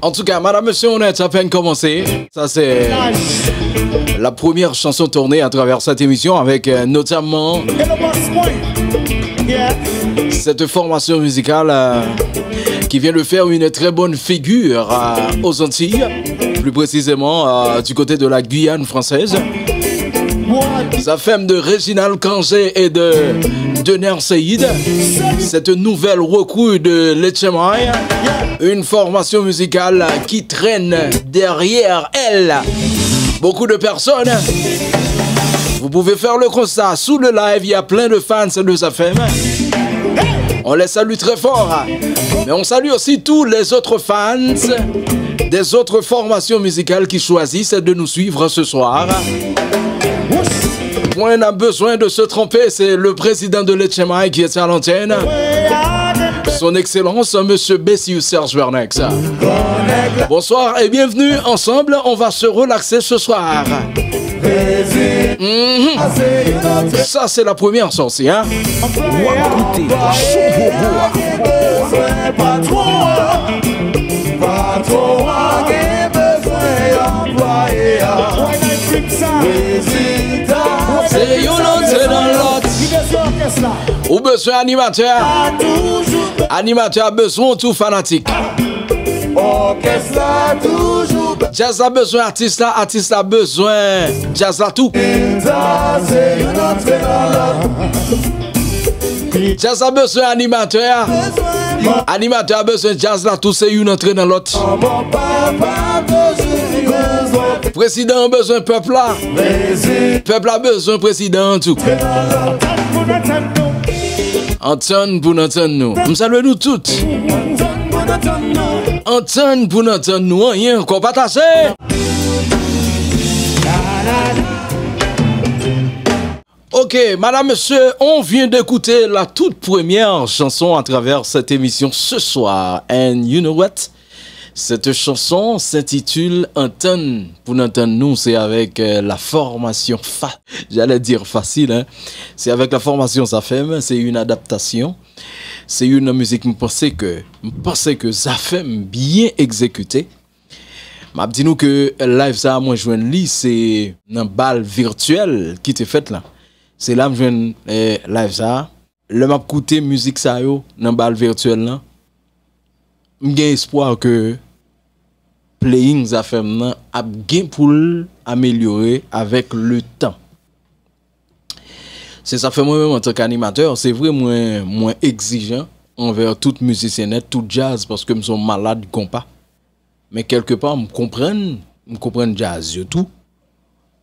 En tout cas, madame, monsieur, on est à peine commencé. Ça, c'est la première chanson tournée à travers cette émission avec euh, notamment cette formation musicale euh, qui vient de faire une très bonne figure euh, aux Antilles plus précisément euh, du côté de la Guyane française. Sa femme de Réginal Kangé et de Denner cette nouvelle recrue de Lechemay, une formation musicale qui traîne derrière elle beaucoup de personnes. Vous pouvez faire le constat sous le live, il y a plein de fans de sa femme. On les salue très fort, mais on salue aussi tous les autres fans des autres formations musicales qui choisissent de nous suivre ce soir. Point n'a besoin de se tromper, c'est le président de l'HMI qui est à l'antenne. Son Excellence, Monsieur Bessiou Serge Vernex. Bonsoir et bienvenue ensemble, on va se relaxer ce soir. Mhm. Ça, c'est la première sortie, hein? C'est une entrée dans l'autre. Ou besoin animateur. Animateur a besoin tout fanatique. Ah. Orchestre toujours. Jazz a besoin artiste, artiste a besoin. Jazz a tout. Jazz a besoin animateur. Animateur a besoin jazz là tout c'est une entrée dans l'autre. Président besoin peuple là. Peuple a besoin président tout. Entendre pour entendre nous. Nous saluons nous toutes. Entendre pour entendre nous. Rien pas Ok, madame, monsieur, on vient d'écouter la toute première chanson à travers cette émission ce soir. And you know what? Cette chanson s'intitule Anton. Pour nous, c'est avec euh, la formation, fa j'allais dire facile, hein? c'est avec la formation Zafem, c'est une adaptation. C'est une musique, je pensais que, pensais que bien exécutée. M'a dit nous que live ça moi de c'est un bal virtuel qui est fait là. C'est là viens de euh, live ça. Le m'a la musique ça yo dans bal virtuel là j'ai espoir que playing fait a bien pour améliorer avec le temps. C'est ça fait moi-même en tant qu'animateur, c'est vrai moins moins exigeant envers toute musicienne, tout jazz parce que me sont malade compas. Mais quelque part me comprends me comprennent jazz tout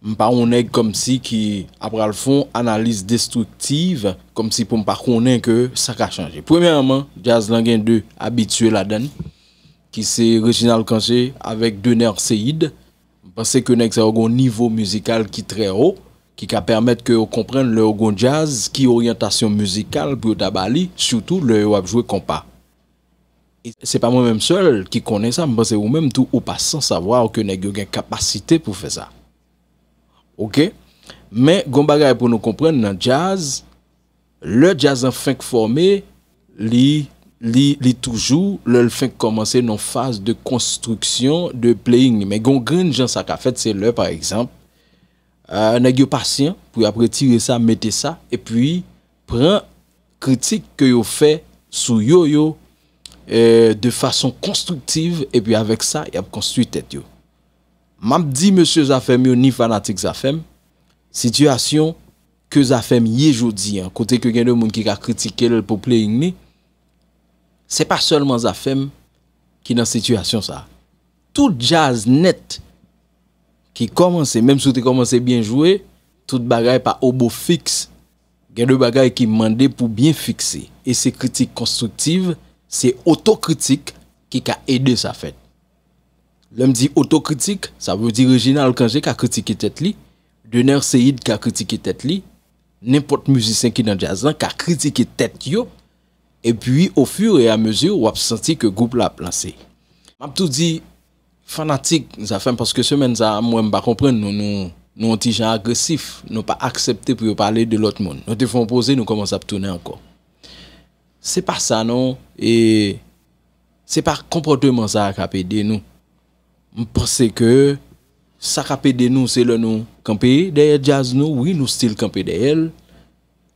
Mpa ou neg kom si ki apra l fon analise destruktive, kom si pou mpa konen ke sa ka chanje. Premiyaman, jazz langen de abitue la den, ki se rejinal kanje avek 2 ner se yid, mpase ke neg se ou gon nivo muzikal ki tre ou, ki ka permette ke ou komprenne le ou gon jazz, ki orientasyon muzikal pou yon tabali, sou tou le ou apjwe kompa. E se pa mwen menm sol ki konen sa, mpase ou menm tou ou pa san sa vwa ou ke neg yon gen kapasite pou fe sa. Ok, men goun bagay pou nou kompren nan jazz, lè jazz an fèk formè li toujou lè lè fèk komanse nan fase de konstruksyon, de playing. Men goun gren jan sa ka fèt, se lè par eksemp, euh, nè gyou pasyen pou apre tire sa, mette sa, e pwi pren kritik ke yo fè sou yo yo euh, de fason konstruktiv, e pwi avek sa yon konstruy tèt yo. Mam di M. Zafem yon ni fanatik Zafem, sityasyon ke Zafem ye jodi an, kote ke gen de moun ki ka kritike lèl pou ple yon ni, se pa solman Zafem ki nan sityasyon sa. Tout jazz net ki komanse, menm sou te komanse bien jowe, tout bagay pa obo fix, gen de bagay ki mande pou bien fikse. E se kritik konstruktive, se otokritik ki ka ede sa fèt. Lèm di otokritik, sa vè di Regine Alkanje ka kritik ki tèt li, Döner Seyid ka kritik ki tèt li, Nèmpot müzisyen ki nan jazan, ka kritik ki tèt yo, E pwi, ou fur et a mèjur, wap senti ke goup la plansi. Mèm tou di fanatik, zafèm, Paske semen zah mwen mba kompren, Nou nou, nou an ti jan agresif, Nou pa aksepte pou yo pale de lot moun. Nou te fon pose, nou komanz ap tounen ankon. Se pa sa nou, E se pa kompote man zah ak apède nou. M posè ke sa kape de nou se lè nou kampe, deye jazz nou, oui nou stil kampe de el,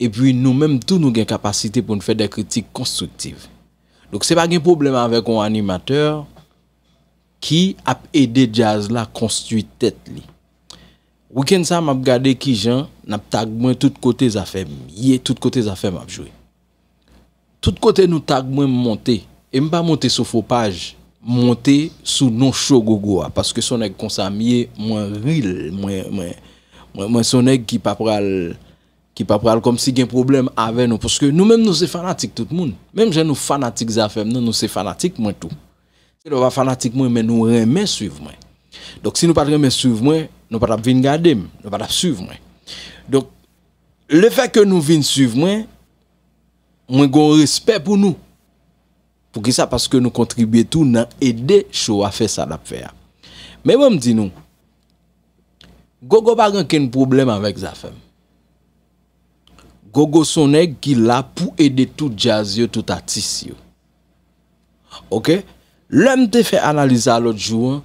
epi nou mèm tou nou gen kapasite pou nou fè de kritik konstruktiv. Lòk se pa gen probleme avèk ou animateur ki ap ede jazz la konstuit tèt li. Ou ken sa m ap gade ki jan, nap tag mwen tout kote zafèm, ye tout kote zafèm ap jwè. Tout kote nou tag mwen m montè, e m pa montè sou fopaj, monter sous non chaud hein, parce que son nèg consamier moins ril moins moins moins son nèg qui pas pral qui pas pral comme si un problème avec nous parce que nous mêmes nous c'est fanatiques tout le monde même j'ai nous fanatiques nous nous c'est fanatiques moi tout c'est le fanatique moi mais nous remet suivre moi donc si nous pas remet suivre moi nous pas venir garder nous pas suivre donc le fait que nous vienne suivre moi moi un respect pour nous pou ki sa paske nou kontribye tou nan edè chou a fè sa dap fè ya. Mè wè m di nou, gogo bagan ken problem avèk zafèm. Gogo sonè ki la pou edè tout jazye, tout atisye. Ok? Lè m te fè analize alot jou,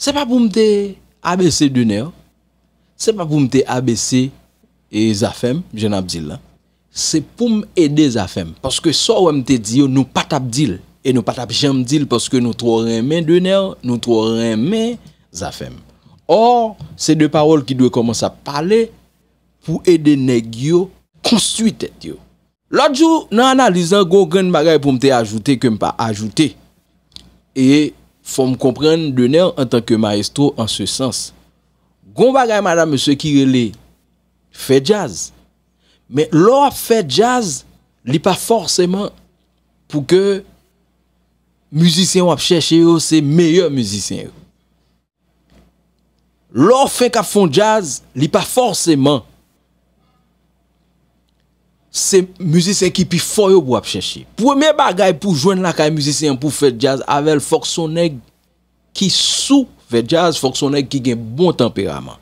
se pa pou m te abese dune yo, se pa pou m te abese e zafèm, jen ap di lan, Se pou m ede zafem. Paske so ou m te diyo nou patap dil. E nou patap jam dil paske nou tro remen dener, nou tro remen zafem. Or, se de parol ki dwe komanse a pale pou ede negyo konstuitet yo. Lodjou nan analizan goun goun bagay pou m te ajoute kem pa ajoute. E fom kompren dener an tanke maestro an se sens. Goun bagay madame se kirele fejaz. Men lor ap fè jazz li pa fòrsèman pou ke müzisyen wap chèche yo se meyò müzisyen yo. Lor fèn kap fòn jazz li pa fòrsèman se müzisyen ki pi fòyo wap chèche. Pwè mè bagay pou jwen lak a müzisyen pou fè jazz avèl fòksonèk ki sou fè jazz fòksonèk ki gen bon tempéraman.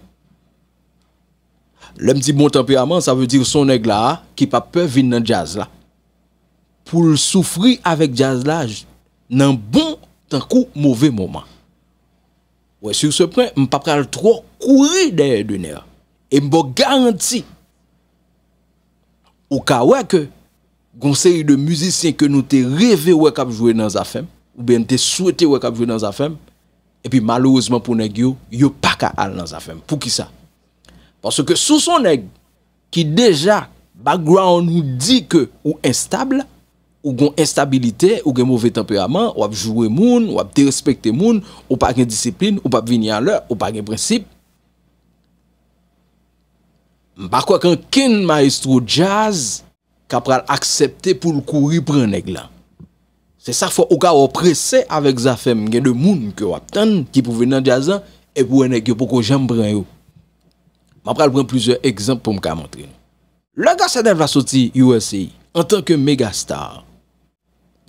Le petit bon tempérament, ça veut dire son nègre là, qui pas peur venir dans jazz là. Pour souffrir avec jazz là, dans bon ou coup, mauvais moment. Ouais, sur ce point, je ne pas trop courir derrière de Et je garantis au cas où que conseil de musicien que nous t'es rêvé ou qu'a joué dans AFM ou bien t'es souhaité ou qu'a joué dans et puis malheureusement pour nèg yo pas qu'à aller dans AFM pour qui ça Pense ke sou son neg ki deja background ou di ke ou instable Ou gon instabilite, ou gen mouve temperament Ou ap jwwe moun, ou ap terespekte moun Ou pa gen disipline, ou pa vini an lor, ou pa gen prensip Mbakwa kan ken maestro jazz kapral aksepte pou l kou ripren neg la Se sa fwa ou ka oprese avek zafem gen de moun ke wap tan Ki pou vini an jazan e pou enek yo poko jambren yo Ma pral pran plusieurs exemple pou m ka montre nou. La gasa den va soti USA en tanke megastar.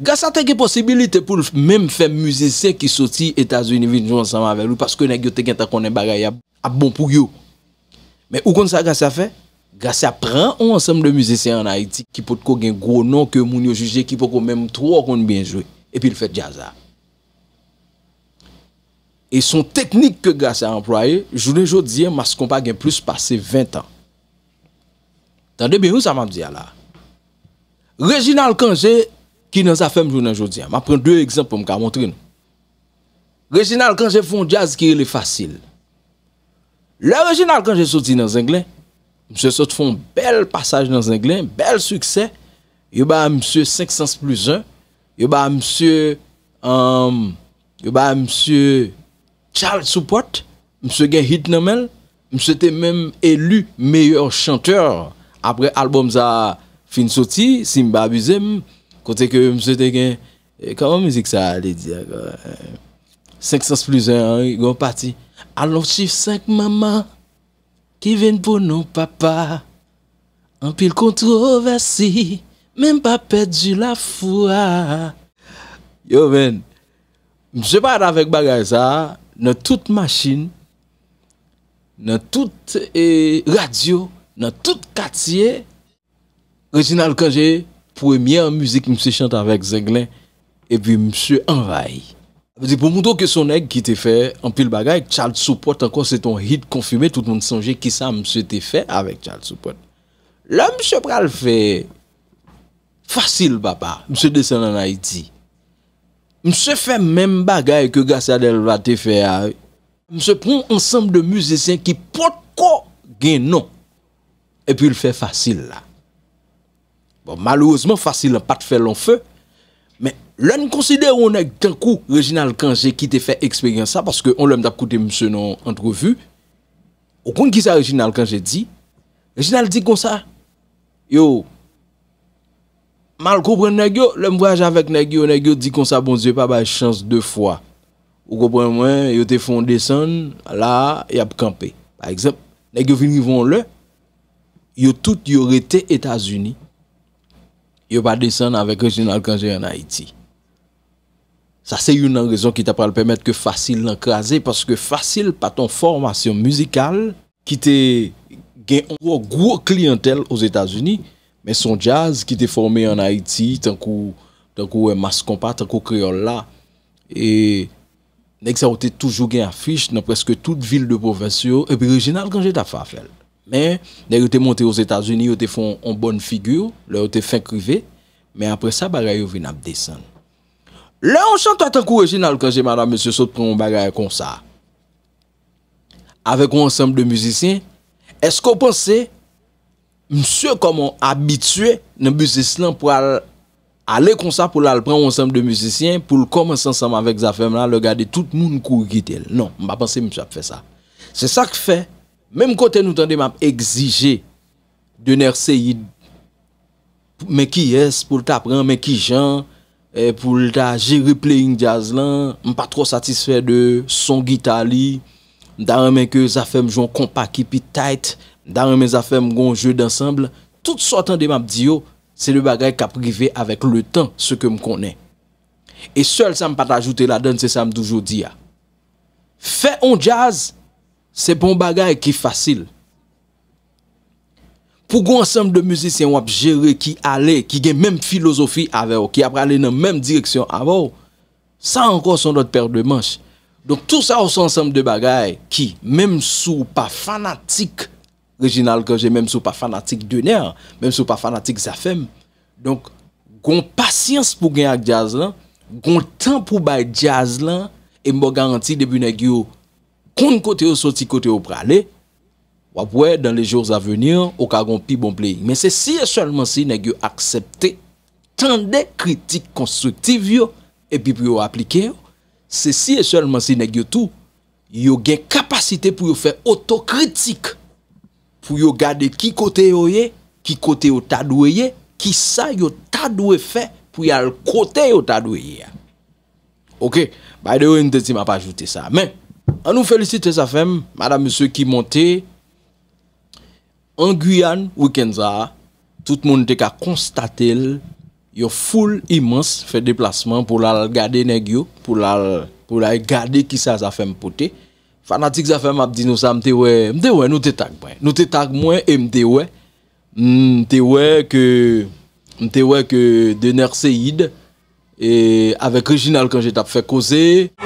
Gasa tenke posibilite pou l mèm fèm müzese ki soti Etats-Unis vinjou ansanman avèl ou paske nè gyo teken ta konen bagay ap bon pou yo. Mè ou kon sa gasa fè? Gasa pran ou ansanm de müzese an Haiti ki pot kon gen gro nan ke moun yo juje ki pot kon mèm tro kon binjou epi l fèt jaza. e son teknik ke gase a employe, jounen jodiye mas kompa gen plus pase 20 an. Tandebe ou sa man diya la? Rejinal kanje ki nan sa fèm jounen jodiye. Ma pren 2 eksemp pou mka montre nou. Rejinal kanje fon jazz ki el e fasil. Le rejinal kanje soti nan zenglen, mse soti fon bel passage nan zenglen, bel suksè, yo ba mse 500 plus 1, yo ba mse yo ba mse Charles Support, mse gen hit namel, mse te menm elu meyye chanteur. Apre alboum sa fin soti, Simba Abize, kote ke mse te gen, e kama mizik sa, le di, 500 plus 1, yon pati. A lop chif 5 maman, ki ven pou nou papa, an pil kontroversi, menm pa pedi la fwa. Yo men, mse pati avek bagay sa, ha, nan tout machin, nan tout e, radio, nan tout katiye. Ritinal kanje, pou emye an muzik mse chante avèk Zenglen, epi mse envaye. Pou mou do ke son ek ki te fè an pil bagay, Charles Support ankon se ton hit konfime, tout moun sanje ki sa mse te fè avèk Charles Support. La mse pral fè, fasil baba, mse desen an Haiti. se fait même bagaille que Garcia del Vate fait. se prend ensemble de musiciens qui portent quoi gain non. Et puis il fait facile là. Bon, malheureusement, facile, pas de faire long feu. Mais l'un considère on est d'un coup, original quand qui te fait expérience ça, parce que on l'aime d'écouter monsieur non entrevue. Au compte qui ça, Reginald Kanje dit, Reginald dit comme ça, yo, Mal koupren negyo, lèm voyage avèk negyo, negyo di kon sa bondye pa bay chans de fwa. Ou koupren mwen, yo te fon desen, la yap kampe. Par exemple, negyo vinivon lè, yo tout yo rete Etats-Unis. Yo pa desen avèk regional kanje yon Haiti. Sa se yon an rezon ki ta pral pèmèt ke fasil l'ankraze, paske fasil pa ton formasyon muzikal ki te gen ou gwo klientel ou Etats-Unis, mais son jazz qui était formé en Haïti, tant qu'on tant mascompa, tant qu'on créole là. Et nèg ça été toujours gain affiche dans presque toute ville de province et puis original quand j'étais à faire. Mais nèg était monté aux États-Unis, ils fait une bonne figure, il était fin crivé, mais après ça bagaille yo venu à descendre. Là on chante tant original quand j'ai madame monsieur saute prend un bagage comme ça. Avec un ensemble de musiciens, est-ce qu'on pensait Mse koman abitwe nan musis lan pou ale konsa pou lal pran wansanm de musisyen pou l koman sanman vek zafem la le gade tout moun kou gite l. Non, mba panse mse ap fe sa. Se sa k fe, men mkote nou tande m ap exije de ner se yi meki yes pou l ta pran, meki jan, pou l ta jiri playin jaz lan, mpa tro satisfe de son gitali, da men ke zafem joun kompaki pi tait. Dar mè mè zafè m goun jè d'ensemble, tout sou atan dè m ap diyo, se lè bagay ka prive avèk lè tan se ke m konè. E sol sa m pat ajoute la den, se sa m doujou diya. Ah. Fè on jazz, se bon bagay ki fasil. Pou goun ensemble de müzisyen wap jere ki ale, ki gen mèm filosofi avè ou, ki apre ale nan mèm direksyon avè ou, sa ankon son dot pèr de manche. Don tout sa ou son ensemble de bagay, ki mèm sou pa fanatik, Reginal kanje menm sou pa fanatik dener, menm sou pa fanatik zafem. Donk, goun pasyans pou gen ak jaz lan, goun tan pou bay jaz lan, e mbo garanti debu negyo kon kote yo soti kote yo prale, wapwe, dan le jours avenir, o ka goun pi bon play. Men se si e solman si negyo aksepte tan de kritik konstruktiv yo, e pi pou yo aplike yo, se si e solman si negyo tou, yo gen kapasite pou yo fe otokritik pour yo garder qui côté yo qui côté yo tadoué qui ça yo ta fait pour y aller côté yo ta OK, by the way, je ne pas ajouter ça. Mais on nous félicite sa femme, madame monsieur qui monte en Guyane week-end ça, tout le monde a constaté yo foule immense fait déplacement pour la garder pour la pour la garder qui ça ça fait poter Fanatik za fèm ap di nou sa mte wè, mte wè nou te tag mwen, nou te tag mwen e mte wè, mte wè ke, mte wè ke dener Seyid, e avek Rijinal kanje tap fè koze.